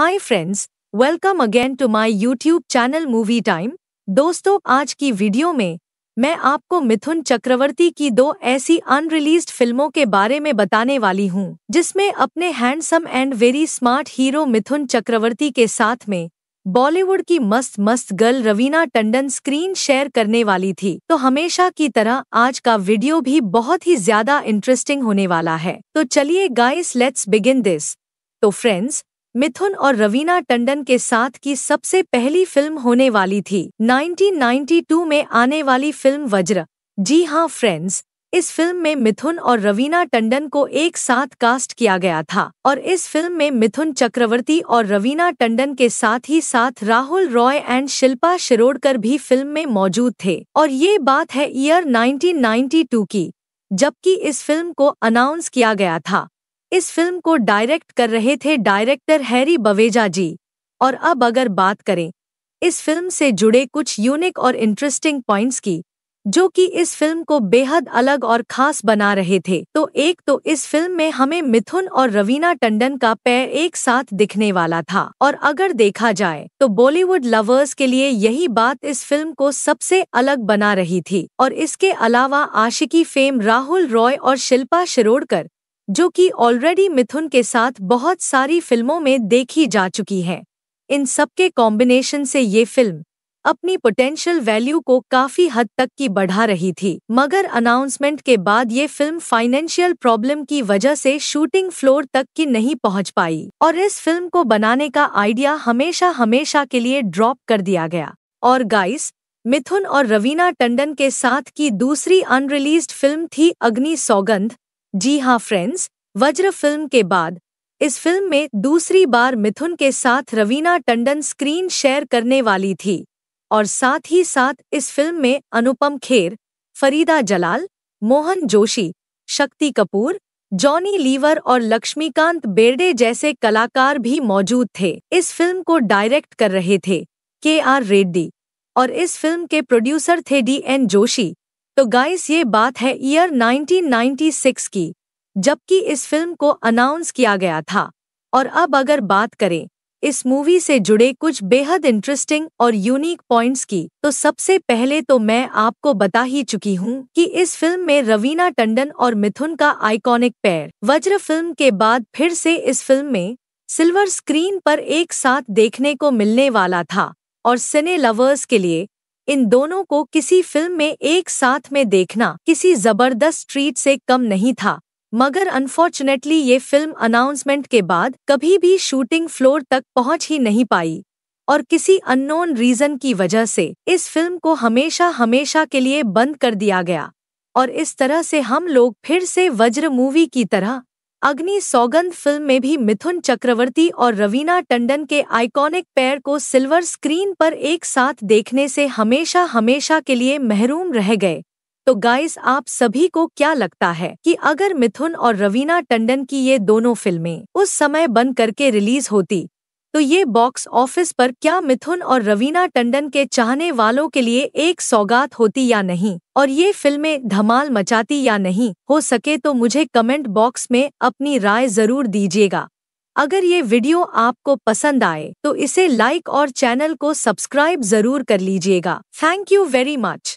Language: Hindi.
hi friends welcome again to my YouTube channel movie time दोस्तों आज की वीडियो में मैं आपको मिथुन चक्रवर्ती की दो ऐसी अनरिलीज्ड फिल्मों के बारे में बताने वाली हूँ जिसमें अपने handsome and very smart hero Mithun Chakraborty के साथ में बॉलीवुड की मस्त मस्त girl Raveena Tandon screen share करने वाली थी तो हमेशा की तरह आज का वीडियो भी बहुत ही ज्यादा इंटरेस्टिंग होने वाला है तो चलिए गाइस लेट्स बिगिन दिस तो फ्रेंड्स मिथुन और रवीना टंडन के साथ की सबसे पहली फिल्म होने वाली थी 1992 में आने वाली फिल्म वज्र जी हाँ फ्रेंड्स इस फिल्म में मिथुन और रवीना टंडन को एक साथ कास्ट किया गया था और इस फिल्म में मिथुन चक्रवर्ती और रवीना टंडन के साथ ही साथ राहुल रॉय एंड शिल्पा शिरोडकर भी फिल्म में मौजूद थे और ये बात है ईयर 1992 की जबकि इस फिल्म को अनाउंस किया गया था इस फिल्म को डायरेक्ट कर रहे थे डायरेक्टर हैरी बवेजा जी और अब अगर बात करें इस फिल्म से जुड़े कुछ यूनिक और इंटरेस्टिंग पॉइंट्स की जो कि इस फिल्म को बेहद अलग और खास बना रहे थे तो एक तो इस फिल्म में हमें मिथुन और रवीना टंडन का पैर एक साथ दिखने वाला था और अगर देखा जाए तो बॉलीवुड लवर्स के लिए यही बात इस फिल्म को सबसे अलग बना रही थी और इसके अलावा आशिकी फेम राहुल रॉय और शिल्पा शिरोडकर जो कि ऑलरेडी मिथुन के साथ बहुत सारी फिल्मों में देखी जा चुकी है इन सबके कॉम्बिनेशन से ये फिल्म अपनी पोटेंशियल वैल्यू को काफी हद तक की बढ़ा रही थी मगर अनाउंसमेंट के बाद ये फिल्म फाइनेंशियल प्रॉब्लम की वजह से शूटिंग फ्लोर तक की नहीं पहुंच पाई और इस फिल्म को बनाने का आइडिया हमेशा हमेशा के लिए ड्रॉप कर दिया गया और गाइस मिथुन और रवीना टंडन के साथ की दूसरी अनरिलीज फिल्म थी अग्नि सौगंध जी हाँ फ्रेंड्स वज्र फिल्म के बाद इस फिल्म में दूसरी बार मिथुन के साथ रवीना टंडन स्क्रीन शेयर करने वाली थी और साथ ही साथ इस फिल्म में अनुपम खेर फरीदा जलाल मोहन जोशी शक्ति कपूर जॉनी लीवर और लक्ष्मीकांत बेर्डे जैसे कलाकार भी मौजूद थे इस फिल्म को डायरेक्ट कर रहे थे के आर रेड्डी और इस फिल्म के प्रोड्यूसर थे डी एन जोशी तो गाइस ये बात है ईयर 1996 की जबकि इस फिल्म को अनाउंस किया गया था और अब अगर बात करें इस मूवी से जुड़े कुछ बेहद इंटरेस्टिंग और यूनिक पॉइंट्स की तो सबसे पहले तो मैं आपको बता ही चुकी हूँ कि इस फिल्म में रवीना टंडन और मिथुन का आइकॉनिक पैर वज्र फिल्म के बाद फिर से इस फिल्म में सिल्वर स्क्रीन पर एक साथ देखने को मिलने वाला था और सिने लवर्स के लिए इन दोनों को किसी फिल्म में एक साथ में देखना किसी जबरदस्त ट्रीट से कम नहीं था मगर अनफॉर्चुनेटली ये फिल्म अनाउंसमेंट के बाद कभी भी शूटिंग फ्लोर तक पहुंच ही नहीं पाई और किसी अननोन रीजन की वजह से इस फिल्म को हमेशा हमेशा के लिए बंद कर दिया गया और इस तरह से हम लोग फिर से वज्र मूवी की तरह अग्नि सौगंध फिल्म में भी मिथुन चक्रवर्ती और रवीना टंडन के आइकॉनिक पैर को सिल्वर स्क्रीन पर एक साथ देखने से हमेशा हमेशा के लिए महरूम रह गए तो गाइस आप सभी को क्या लगता है कि अगर मिथुन और रवीना टंडन की ये दोनों फिल्में उस समय बन करके रिलीज होती तो ये बॉक्स ऑफिस पर क्या मिथुन और रवीना टंडन के चाहने वालों के लिए एक सौगात होती या नहीं और ये फिल्में धमाल मचाती या नहीं हो सके तो मुझे कमेंट बॉक्स में अपनी राय जरूर दीजिएगा अगर ये वीडियो आपको पसंद आए तो इसे लाइक और चैनल को सब्सक्राइब जरूर कर लीजिएगा थैंक यू वेरी मच